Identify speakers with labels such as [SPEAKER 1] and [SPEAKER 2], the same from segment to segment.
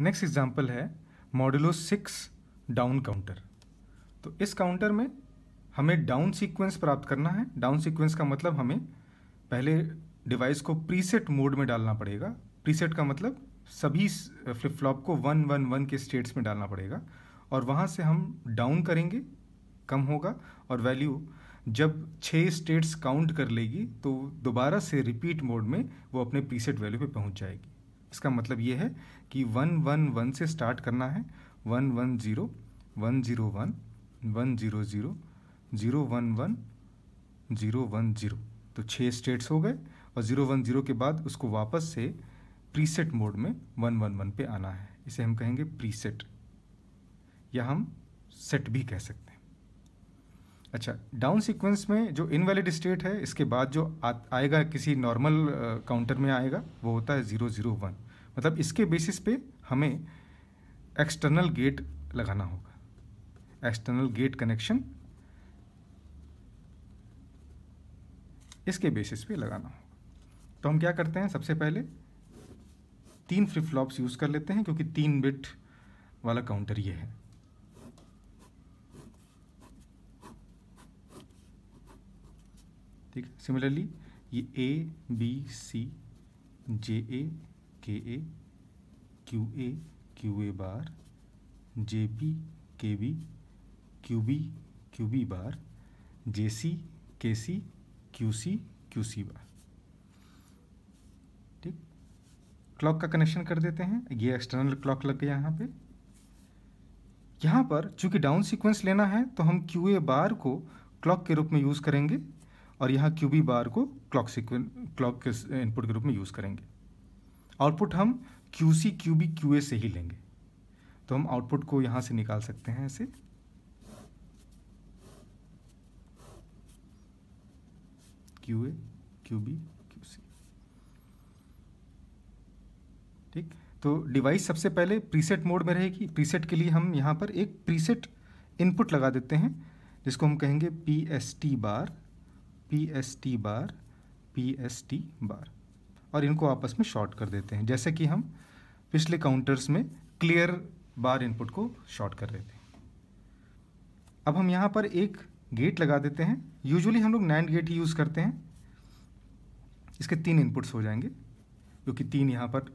[SPEAKER 1] next example है modulo six down counter तो इस काउंटर में हमें डाउन सीक्वेंस प्राप्त करना है डाउन सीक्वेंस का मतलब हमें पहले डिवाइस को प्रीसेट मोड में डालना पड़ेगा प्रीसेट का मतलब सभी फ्लिप फ्लॉप को वन वन वन के स्टेट्स में डालना पड़ेगा और वहाँ से हम डाउन करेंगे कम होगा और वैल्यू जब छः स्टेट्स काउंट कर लेगी तो दोबारा से रिपीट मोड में वो अपने प्रीसेट वैल्यू पे पहुँच जाएगी इसका मतलब ये है कि वन वन वन से स्टार्ट करना है one one zero one zero one one zero zero zero one one zero one zero तो छः स्टेट्स हो गए और ज़ीरो वन ज़ीरो के बाद उसको वापस से प्रीसेट मोड में वन वन वन पे आना है इसे हम कहेंगे प्रीसेट या हम सेट भी कह सकते हैं अच्छा डाउन सीक्वेंस में जो इनवैलिड स्टेट है इसके बाद जो आ, आएगा किसी नॉर्मल काउंटर में आएगा वो होता है ज़ीरो ज़ीरो वन मतलब इसके बेसिस पे हमें एक्सटर्नल गेट लगाना होगा एक्सटर्नल गेट कनेक्शन इसके बेसिस पे लगाना होगा तो हम क्या करते हैं सबसे पहले तीन फ्लिप फ्लॉप्स यूज़ कर लेते हैं क्योंकि तीन बिट वाला काउंटर ये है ठीक है सिमिलरली ये A B C J A K A Q A Q A bar J P K B Q B Q B bar J C K C Q C Q C बार ठीक clock का connection कर देते हैं ये external clock लग गया यहाँ पे यहाँ पर चूंकि डाउन सीक्वेंस लेना है तो हम क्यू ए बार को क्लॉक के रूप में यूज़ करेंगे और यहाँ क्यू बी बार को क्लॉक सिक्वेंस क्लॉक के इनपुट के रूप में यूज़ करेंगे आउटपुट हम Q C Q B Q A से ही लेंगे तो हम आउटपुट को यहाँ से निकाल सकते हैं ऐसे Q A Q B Q C ठीक तो डिवाइस सबसे पहले प्रीसेट मोड में रहेगी प्रीसेट के लिए हम यहाँ पर एक प्रीसेट इनपुट लगा देते हैं जिसको हम कहेंगे P S T bar P S T bar P S T bar और इनको आपस में शॉर्ट कर देते हैं जैसे कि हम पिछले काउंटर्स में क्लियर बार इनपुट को शॉर्ट कर रहे थे अब हम यहाँ पर एक गेट लगा देते हैं यूजुअली हम लोग नाइन गेट ही यूज़ करते हैं इसके तीन इनपुट्स हो जाएंगे जो कि तीन यहाँ पर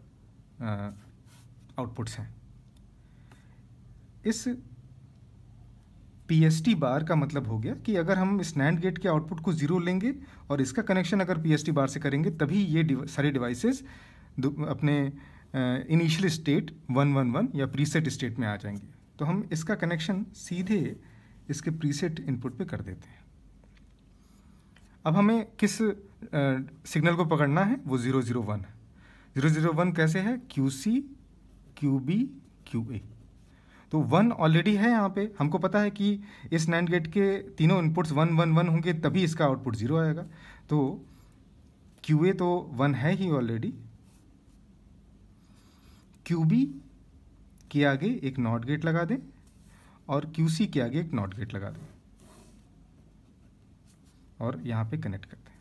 [SPEAKER 1] आउटपुट्स हैं इस पी एस टी बार का मतलब हो गया कि अगर हम इस नैंड गेट के आउटपुट को ज़ीरो लेंगे और इसका कनेक्शन अगर पी एस टी बार से करेंगे तभी ये सारे डिवाइसेज डिवाइसेस अपने initial state one one one या प्रीसेट स्टेट में आ जाएंगे तो हम इसका कनेक्शन सीधे इसके प्रीसेट इनपुट पे कर देते हैं अब हमें किस सिग्नल को पकड़ना है वो zero zero one zero zero one कैसे है Q C Q B Q A तो वन ऑलरेडी है यहाँ पे हमको पता है कि इस नैंड गेट के तीनों इनपुट्स वन वन वन होंगे तभी इसका आउटपुट ज़ीरो आएगा तो क्यू तो वन है ही ऑलरेडी क्यू के आगे एक नॉट गेट लगा दें और क्यू के आगे एक नॉट गेट लगा दें और यहाँ पे कनेक्ट कर दें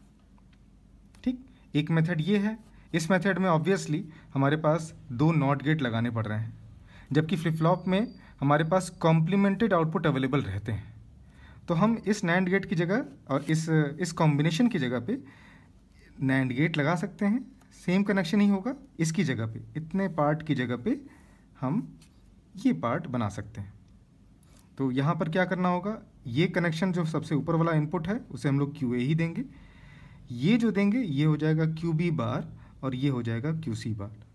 [SPEAKER 1] ठीक एक मेथड ये है इस मेथड में ऑब्वियसली हमारे पास दो नॉट गेट लगाने पड़ रहे हैं जबकि फ्लिप फ्लॉप में हमारे पास कॉम्प्लीमेंटेड आउटपुट अवेलेबल रहते हैं तो हम इस नैंड गेट की जगह और इस इस कॉम्बिनेशन की जगह पे नैंड गेट लगा सकते हैं सेम कनेक्शन ही होगा इसकी जगह पे इतने पार्ट की जगह पे हम ये पार्ट बना सकते हैं तो यहाँ पर क्या करना होगा ये कनेक्शन जो सबसे ऊपर वाला इनपुट है उसे हम लोग क्यू ही देंगे ये जो देंगे ये हो जाएगा क्यू बार और ये हो जाएगा क्यू बार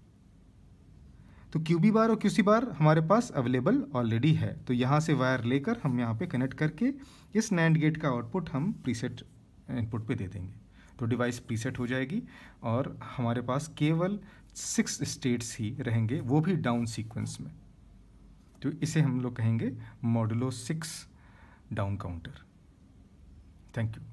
[SPEAKER 1] तो क्यू बी बार और क्यू सी बार हमारे पास अवेलेबल ऑलरेडी है तो यहाँ से वायर लेकर हम यहाँ पे कनेक्ट करके इस नैंड गेट का आउटपुट हम प्रीसेट इनपुट पे दे देंगे तो डिवाइस प्रीसेट हो जाएगी और हमारे पास केवल सिक्स स्टेट्स ही रहेंगे वो भी डाउन सीक्वेंस में तो इसे हम लोग कहेंगे modulo six down counter thank you